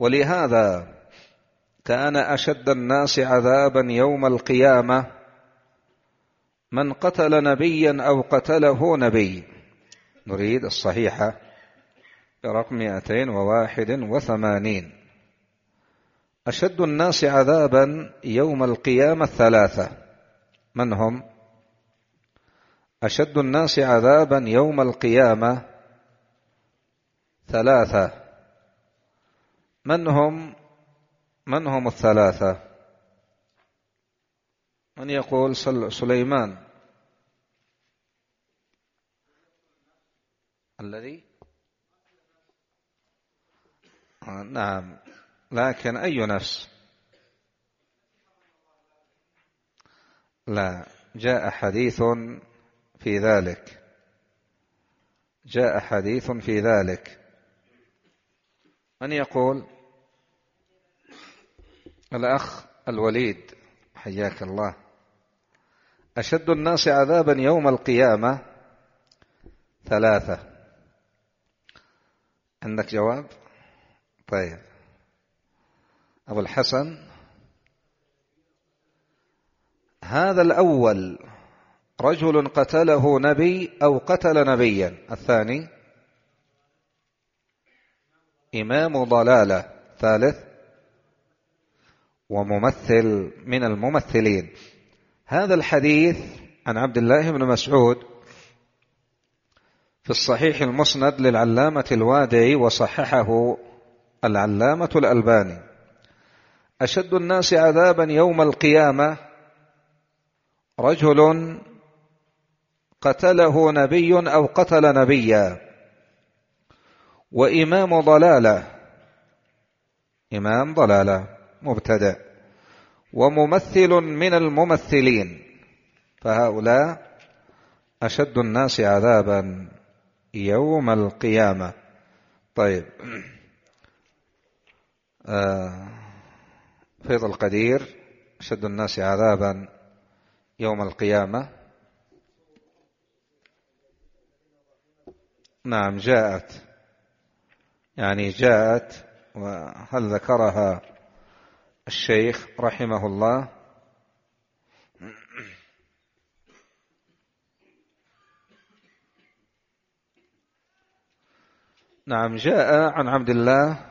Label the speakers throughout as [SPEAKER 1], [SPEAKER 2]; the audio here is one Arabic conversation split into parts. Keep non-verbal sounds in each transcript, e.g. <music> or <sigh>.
[SPEAKER 1] ولهذا كان اشد الناس عذابا يوم القيامه من قتل نبيا او قتله نبي نريد الصحيحه برقم 281 اشد الناس عذابا يوم القيامه الثلاثه من هم اشد الناس عذابا يوم القيامه ثلاثه من هم من هم الثلاثة من يقول سليمان الذي نعم لكن أي نفس لا جاء حديث في ذلك جاء حديث في ذلك من يقول الأخ الوليد حياك الله أشد الناس عذابا يوم القيامة ثلاثة عندك جواب طيب أبو الحسن هذا الأول رجل قتله نبي أو قتل نبيا الثاني إمام ضلالة ثالث وممثل من الممثلين هذا الحديث عن عبد الله بن مسعود في الصحيح المسند للعلامة الوادعي وصححه العلامة الألباني أشد الناس عذابا يوم القيامة رجل قتله نبي أو قتل نبيا وإمام ضلالة إمام ضلالة مبتدع وممثل من الممثلين فهؤلاء أشد الناس عذابا يوم القيامة طيب آه فيض القدير أشد الناس عذابا يوم القيامة نعم جاءت يعني جاءت وهل ذكرها الشيخ رحمه الله نعم جاء عن عبد الله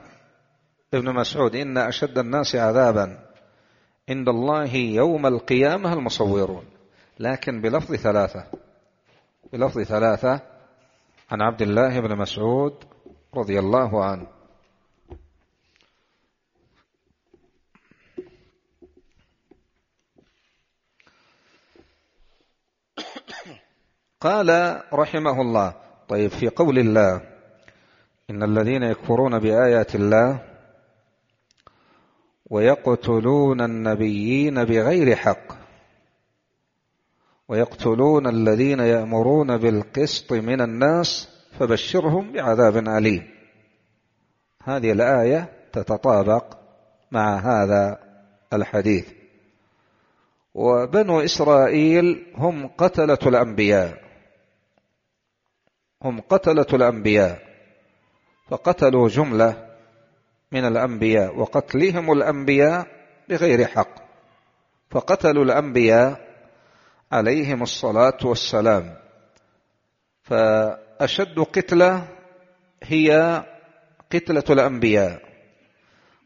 [SPEAKER 1] ابن مسعود إن أشد الناس عذابا عند الله يوم القيامة المصورون لكن بلفظ ثلاثة بلفظ ثلاثة عن عبد الله بن مسعود رضي الله عنه قال رحمه الله طيب في قول الله إن الذين يكفرون بآيات الله ويقتلون النبيين بغير حق ويقتلون الذين يأمرون بالقسط من الناس فبشرهم بعذاب أليم هذه الآية تتطابق مع هذا الحديث وبنو إسرائيل هم قتلة الأنبياء هم قتلة الأنبياء فقتلوا جملة من الأنبياء وقتلهم الأنبياء بغير حق فقتلوا الأنبياء عليهم الصلاة والسلام فقتلوا أشد قتلة هي قتلة الأنبياء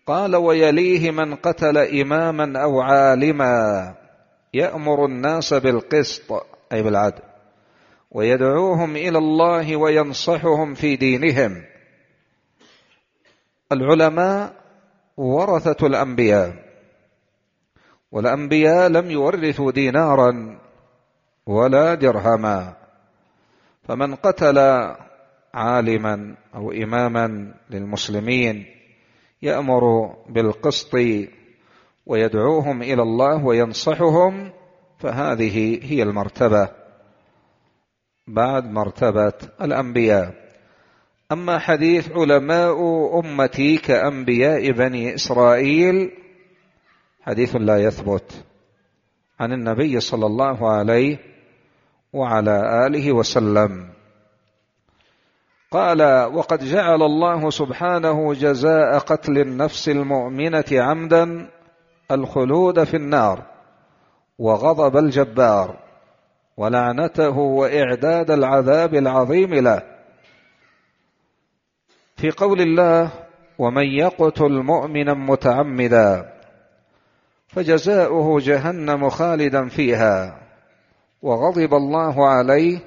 [SPEAKER 1] قال ويليه من قتل إماما أو عالما يأمر الناس بالقسط أي بالعدل ويدعوهم إلى الله وينصحهم في دينهم العلماء ورثة الأنبياء والأنبياء لم يورثوا دينارا ولا درهما فمن قتل عالما او اماما للمسلمين يامر بالقسط ويدعوهم الى الله وينصحهم فهذه هي المرتبه بعد مرتبه الانبياء اما حديث علماء امتي كانبياء بني اسرائيل حديث لا يثبت عن النبي صلى الله عليه وعلى آله وسلم قال وقد جعل الله سبحانه جزاء قتل النفس المؤمنة عمدا الخلود في النار وغضب الجبار ولعنته وإعداد العذاب العظيم له في قول الله ومن يقتل مؤمنا متعمدا فجزاؤه جهنم خالدا فيها وغضب الله عليه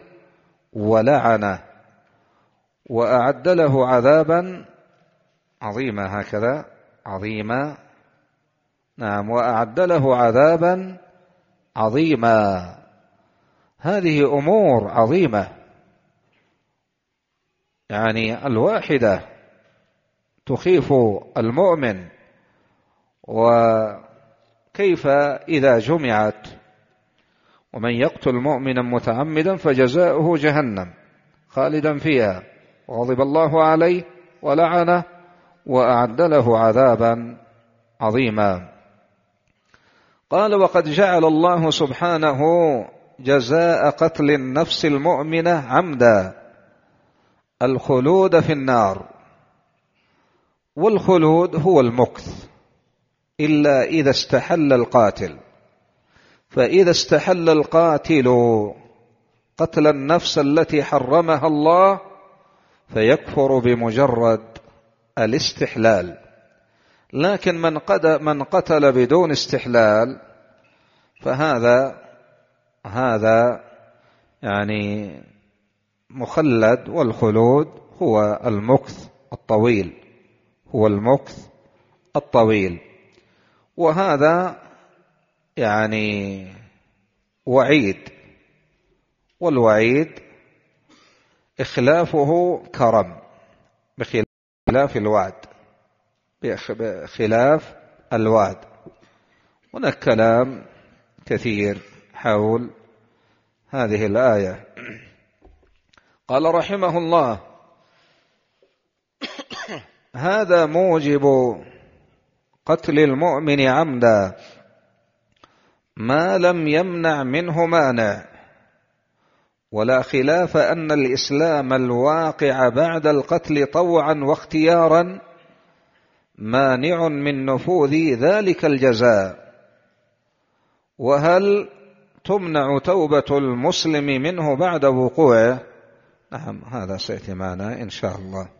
[SPEAKER 1] ولعنه وأعد له عذابا عظيما هكذا عظيما نعم وأعد له عذابا عظيما هذه أمور عظيمة يعني الواحدة تخيف المؤمن وكيف إذا جمعت ومن يقتل مؤمنا متعمدا فجزاؤه جهنم خالدا فيها وغضب الله عليه ولعنه وأعد له عذابا عظيما قال وقد جعل الله سبحانه جزاء قتل النفس المؤمنة عمدا الخلود في النار والخلود هو المكث إلا إذا استحل القاتل فإذا استحل القاتل قتل النفس التي حرمها الله فيكفر بمجرد الاستحلال لكن من من قتل بدون استحلال فهذا هذا يعني مخلد والخلود هو المكث الطويل هو المكث الطويل وهذا يعني وعيد والوعيد إخلافه كرم بخلاف الوعد بخلاف الوعد هناك كلام كثير حول هذه الآية قال رحمه الله <coughs> هذا موجب قتل المؤمن عمدا ما لم يمنع منه مانع ولا خلاف أن الإسلام الواقع بعد القتل طوعا واختيارا مانع من نفوذ ذلك الجزاء وهل تمنع توبة المسلم منه بعد وقوعه نعم هذا سيأتي معنا إن شاء الله